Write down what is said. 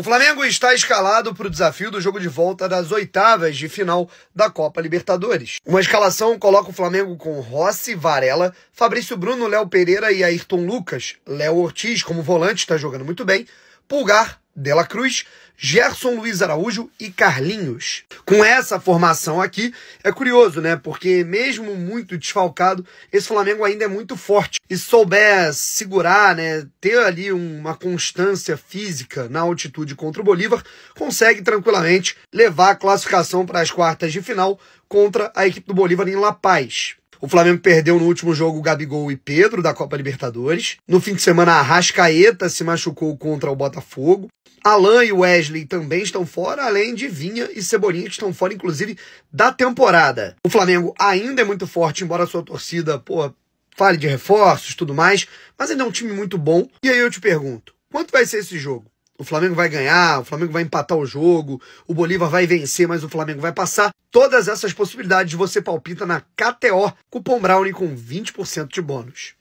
O Flamengo está escalado para o desafio do jogo de volta das oitavas de final da Copa Libertadores. Uma escalação coloca o Flamengo com Rossi, Varela, Fabrício Bruno, Léo Pereira e Ayrton Lucas. Léo Ortiz, como volante, está jogando muito bem. Pulgar, dela Cruz, Gerson Luiz Araújo e Carlinhos. Com essa formação aqui, é curioso, né? Porque mesmo muito desfalcado, esse Flamengo ainda é muito forte. E se souber segurar, né, ter ali uma constância física na altitude contra o Bolívar, consegue tranquilamente levar a classificação para as quartas de final contra a equipe do Bolívar em La Paz. O Flamengo perdeu no último jogo o Gabigol e Pedro da Copa Libertadores. No fim de semana, a Rascaeta se machucou contra o Botafogo. Alan e Wesley também estão fora, além de Vinha e Cebolinha, que estão fora, inclusive, da temporada. O Flamengo ainda é muito forte, embora a sua torcida, pô, fale de reforços tudo mais, mas ainda é um time muito bom. E aí eu te pergunto, quanto vai ser esse jogo? O Flamengo vai ganhar, o Flamengo vai empatar o jogo, o Bolívar vai vencer, mas o Flamengo vai passar. Todas essas possibilidades você palpita na KTO, cupom Brownie com 20% de bônus.